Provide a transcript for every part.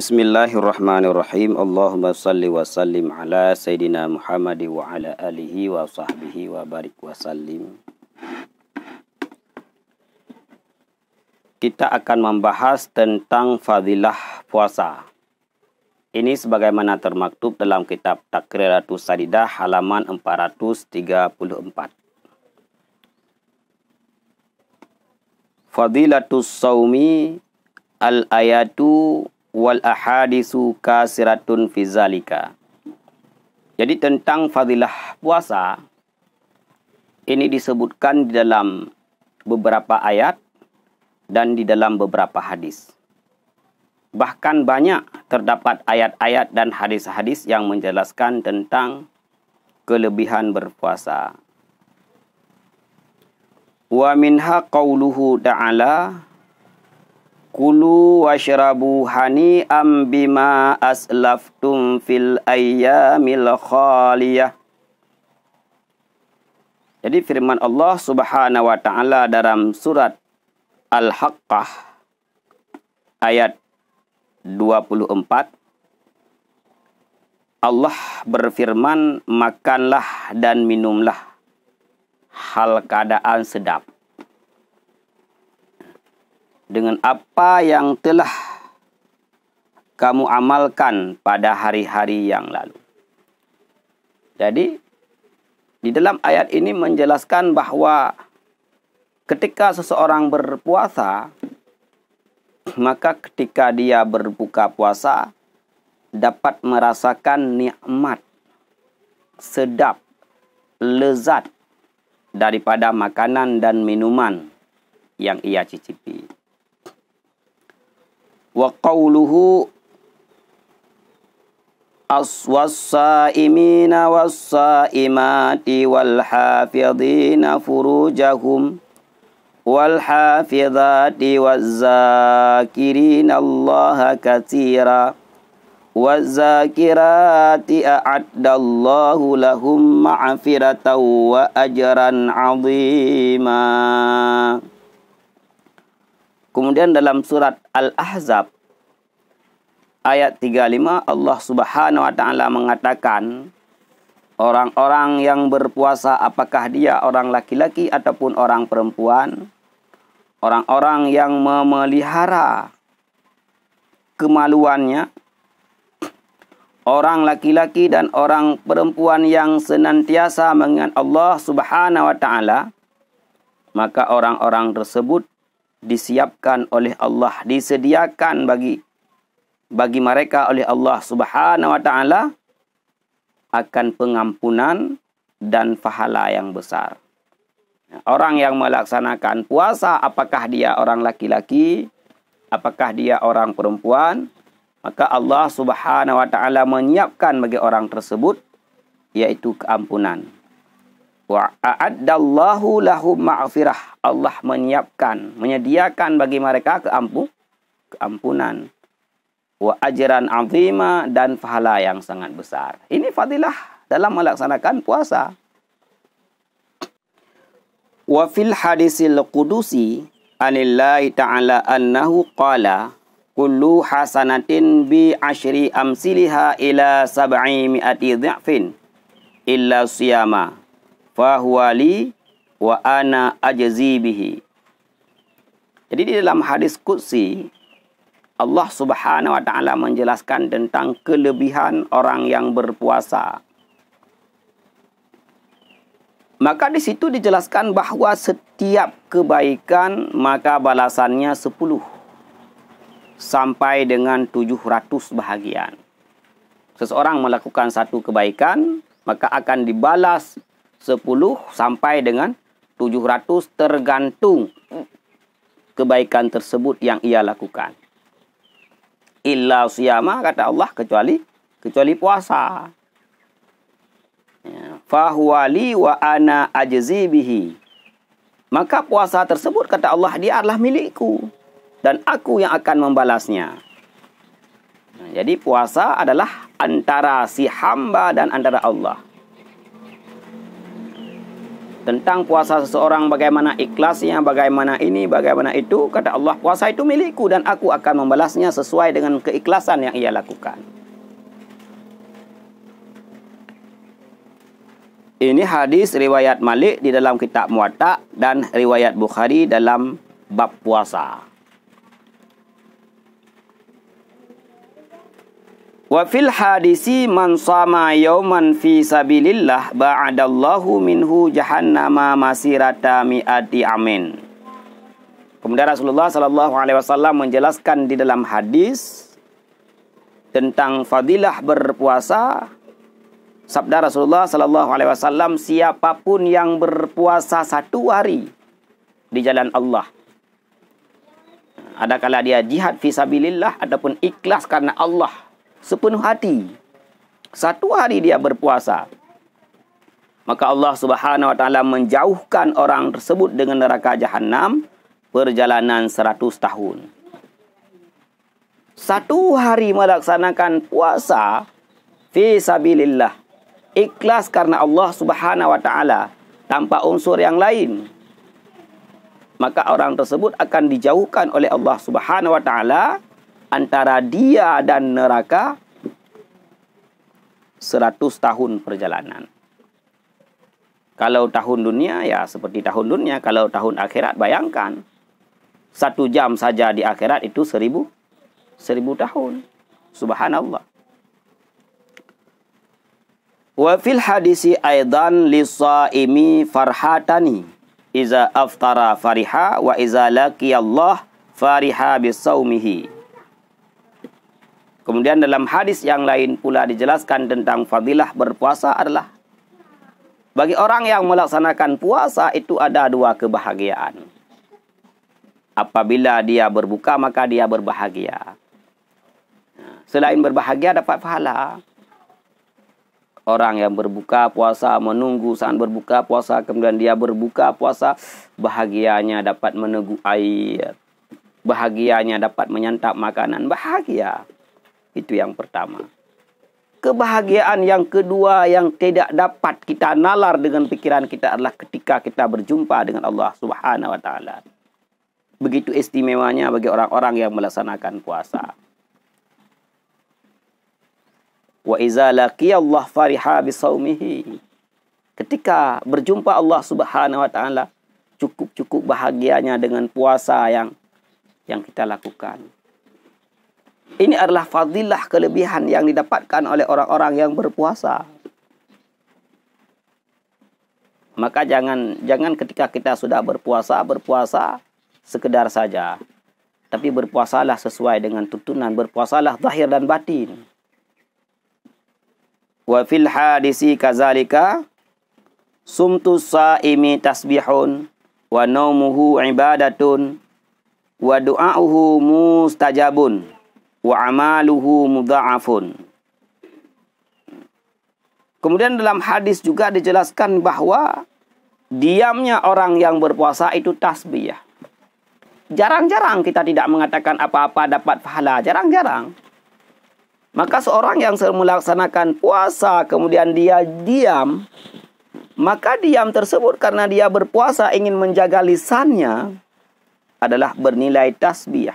Bismillahirrahmanirrahim. Allahumma salli wa sallim ala sayidina Muhammad wa ala alihi wa sahbihi wa barik wa sallim. Kita akan membahas tentang fadilah puasa. Ini sebagaimana termaktub dalam kitab Takriratus Sadidah halaman 434. Fadilatus Saumi Al-Ayatu wal ahadisu kasiratun fizalika. Jadi tentang fadilah puasa ini disebutkan di dalam beberapa ayat dan di dalam beberapa hadis. Bahkan banyak terdapat ayat-ayat dan hadis-hadis yang menjelaskan tentang kelebihan berpuasa. Wa minha qauluhu daala. Kulu washrabu hani'am bima aslaftum fil ayyamil khaliyah. Jadi firman Allah Subhanahu wa taala dalam surat Al-Haqqah ayat 24 Allah berfirman makanlah dan minumlah hal keadaan sedap dengan apa yang telah kamu amalkan pada hari-hari yang lalu. Jadi, di dalam ayat ini menjelaskan bahwa ketika seseorang berpuasa, maka ketika dia berbuka puasa, dapat merasakan nikmat, sedap, lezat daripada makanan dan minuman yang ia cicipi. وقوله والصائمين والصائمات والحافظين فروجهم والحافظات والذاكرين الله كثيرا والذاكرات أعد الله لهم معفرة وأجرا عظيما Kemudian dalam surat Al-Ahzab ayat 35 Allah Subhanahu wa taala mengatakan orang-orang yang berpuasa apakah dia orang laki-laki ataupun orang perempuan orang-orang yang memelihara kemaluannya orang laki-laki dan orang perempuan yang senantiasa mengingat Allah Subhanahu wa taala maka orang-orang tersebut disiapkan oleh Allah, disediakan bagi bagi mereka oleh Allah Subhanahu wa taala akan pengampunan dan pahala yang besar. Orang yang melaksanakan puasa, apakah dia orang laki-laki, apakah dia orang perempuan, maka Allah Subhanahu wa taala menyiapkan bagi orang tersebut yaitu keampunan wa'adallahu lahum maafirah Allah menyiapkan, menyediakan bagi mereka keampun, keampunan. Wa ajran azima dan pahala yang sangat besar. Ini fadilah dalam melaksanakan puasa. Wa fil hadisil kudusi anillahi ta'ala annahu qala kullu hasanatin bi ashri amsilha ila sab'i mi'ati dhi'fin illa siyamah fahuwa li wa ana ajzi bihi. Jadi di dalam hadis qudsi Allah Subhanahu wa taala menjelaskan tentang kelebihan orang yang berpuasa. Maka di situ dijelaskan bahawa setiap kebaikan maka balasannya sepuluh sampai dengan tujuh ratus bahagian. Seseorang melakukan satu kebaikan maka akan dibalas 10 sampai dengan 700 tergantung kebaikan tersebut yang ia lakukan. Illa siyama kata Allah kecuali kecuali puasa. Ya. Fahuwa li wa ana ajzi bihi. Maka puasa tersebut kata Allah dia adalah milikku dan aku yang akan membalasnya. Jadi puasa adalah antara si hamba dan antara Allah tentang puasa seseorang bagaimana ikhlasnya bagaimana ini bagaimana itu kata Allah puasa itu milikku dan aku akan membalasnya sesuai dengan keikhlasan yang ia lakukan Ini hadis riwayat Malik di dalam kitab Muwatta dan riwayat Bukhari dalam bab puasa. Wa fil hadisi man sama yauman fi sabilillah ba'adallahu minhu jahannama masirata mi'ati amin. Kemudian Rasulullah sallallahu alaihi wasallam menjelaskan di dalam hadis tentang fadilah berpuasa. Sabda Rasulullah sallallahu alaihi wasallam siapapun yang berpuasa satu hari di jalan Allah Adakala dia jihad fi sabilillah ataupun ikhlas karena Allah sepenuh hati. Satu hari dia berpuasa. Maka Allah Subhanahu wa taala menjauhkan orang tersebut dengan neraka jahanam perjalanan 100 tahun. Satu hari melaksanakan puasa fi sabilillah. Ikhlas karena Allah Subhanahu wa taala tanpa unsur yang lain. Maka orang tersebut akan dijauhkan oleh Allah Subhanahu wa taala antara dia dan neraka seratus tahun perjalanan. Kalau tahun dunia ya seperti tahun dunia, kalau tahun akhirat bayangkan satu jam saja di akhirat itu seribu seribu tahun. Subhanallah. Wa fil hadisi aidan lisaimi farhatani iza aftara fariha wa iza laqiya Allah fariha bisaumihi. saumihi. Kemudian dalam hadis yang lain pula dijelaskan tentang fadilah berpuasa adalah bagi orang yang melaksanakan puasa itu ada dua kebahagiaan. Apabila dia berbuka maka dia berbahagia. Selain berbahagia dapat pahala. Orang yang berbuka puasa menunggu saat berbuka puasa kemudian dia berbuka puasa bahagianya dapat meneguk air. Bahagianya dapat menyantap makanan bahagia. Itu yang pertama. Kebahagiaan yang kedua yang tidak dapat kita nalar dengan pikiran kita adalah ketika kita berjumpa dengan Allah Subhanahu wa taala. Begitu istimewanya bagi orang-orang yang melaksanakan puasa. Wa iza Allah fariha bi saumihi. Ketika berjumpa Allah Subhanahu wa taala, cukup-cukup bahagianya dengan puasa yang yang kita lakukan. Ini adalah fadilah kelebihan yang didapatkan oleh orang-orang yang berpuasa. Maka jangan jangan ketika kita sudah berpuasa, berpuasa sekedar saja. Tapi berpuasalah sesuai dengan tuntunan, berpuasalah zahir dan batin. Wa fil hadisi kazalika sumtu saimi tasbihun wa naumuhu ibadatun wa du'auhu mustajabun wa amaluhu mudha'afun. Kemudian dalam hadis juga dijelaskan bahawa diamnya orang yang berpuasa itu tasbih. Jarang-jarang kita tidak mengatakan apa-apa dapat pahala, jarang-jarang. Maka seorang yang melaksanakan puasa kemudian dia diam, maka diam tersebut karena dia berpuasa ingin menjaga lisannya adalah bernilai tasbih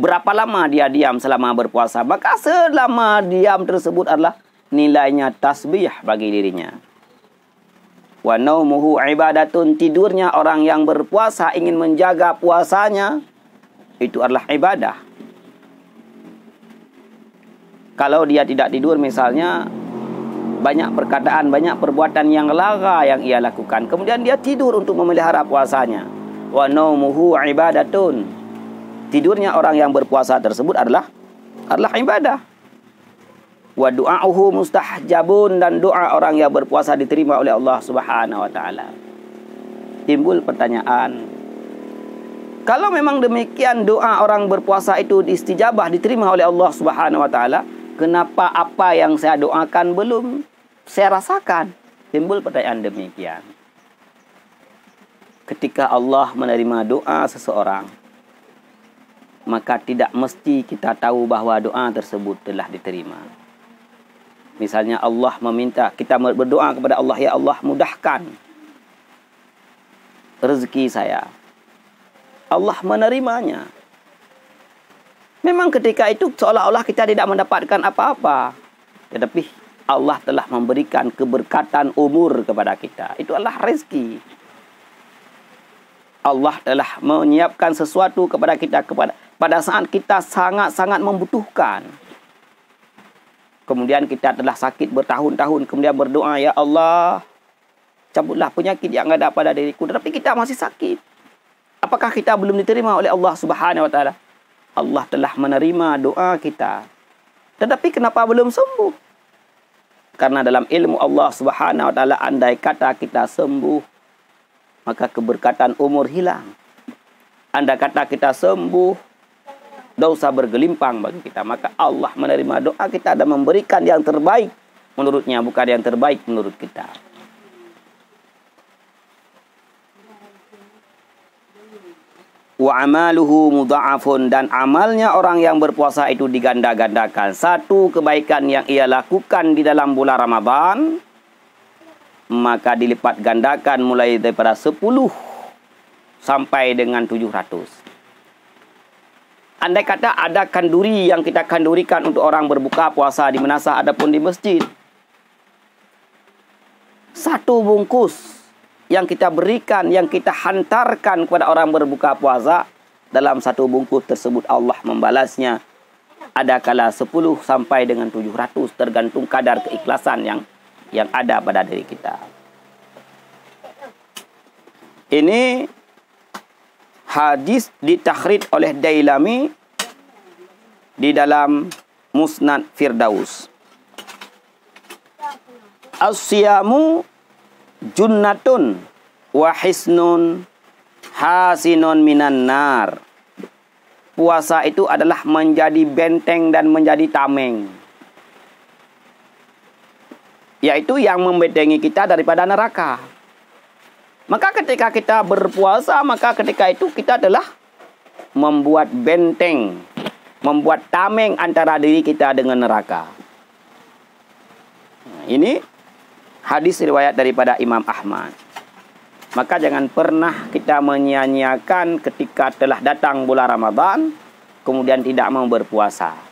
berapa lama dia diam selama berpuasa. Maka selama diam tersebut adalah nilainya tasbih bagi dirinya. Wa naumuhu ibadatun tidurnya orang yang berpuasa ingin menjaga puasanya itu adalah ibadah. Kalau dia tidak tidur misalnya banyak perkataan, banyak perbuatan yang lara yang ia lakukan. Kemudian dia tidur untuk memelihara puasanya. Wa naumuhu ibadatun tidurnya orang yang berpuasa tersebut adalah adalah ibadah. Wa du'auhu mustahjabun dan doa orang yang berpuasa diterima oleh Allah Subhanahu wa taala. Timbul pertanyaan, kalau memang demikian doa orang berpuasa itu diistijabah diterima oleh Allah Subhanahu wa taala, kenapa apa yang saya doakan belum saya rasakan? Timbul pertanyaan demikian. Ketika Allah menerima doa seseorang, maka tidak mesti kita tahu bahawa doa tersebut telah diterima. Misalnya Allah meminta, kita berdoa kepada Allah, Ya Allah mudahkan rezeki saya. Allah menerimanya. Memang ketika itu seolah-olah kita tidak mendapatkan apa-apa. Tetapi Allah telah memberikan keberkatan umur kepada kita. Itu adalah rezeki. Rezeki. Allah telah menyiapkan sesuatu kepada kita kepada pada saat kita sangat-sangat membutuhkan. Kemudian kita telah sakit bertahun-tahun kemudian berdoa ya Allah cabutlah penyakit yang ada pada diriku tetapi kita masih sakit. Apakah kita belum diterima oleh Allah Subhanahu wa taala? Allah telah menerima doa kita. Tetapi kenapa belum sembuh? Karena dalam ilmu Allah Subhanahu wa taala andai kata kita sembuh, maka keberkatan umur hilang. Anda kata kita sembuh, dosa bergelimpang bagi kita. Maka Allah menerima doa kita dan memberikan yang terbaik menurutnya, bukan yang terbaik menurut kita. Wa amaluhu mudha'afun dan amalnya orang yang berpuasa itu diganda-gandakan. Satu kebaikan yang ia lakukan di dalam bulan Ramadan maka dilipat gandakan mulai daripada 10 sampai dengan 700. Andai kata ada kanduri yang kita kandurikan untuk orang berbuka puasa di Menasah ataupun di masjid. Satu bungkus yang kita berikan, yang kita hantarkan kepada orang berbuka puasa. Dalam satu bungkus tersebut Allah membalasnya. Adakala 10 sampai dengan 700 tergantung kadar keikhlasan yang yang ada pada diri kita. Ini hadis ditakhrid oleh Dailami di dalam Musnad Firdaus. Asyamu junnatun wa hisnun hasinun minan nar. Puasa itu adalah menjadi benteng dan menjadi tameng. Yaitu yang membentengi kita daripada neraka. Maka ketika kita berpuasa, maka ketika itu kita adalah membuat benteng, membuat tameng antara diri kita dengan neraka. Ini hadis riwayat daripada Imam Ahmad. Maka jangan pernah kita menyanyiakan ketika telah datang bulan Ramadan, kemudian tidak mau berpuasa.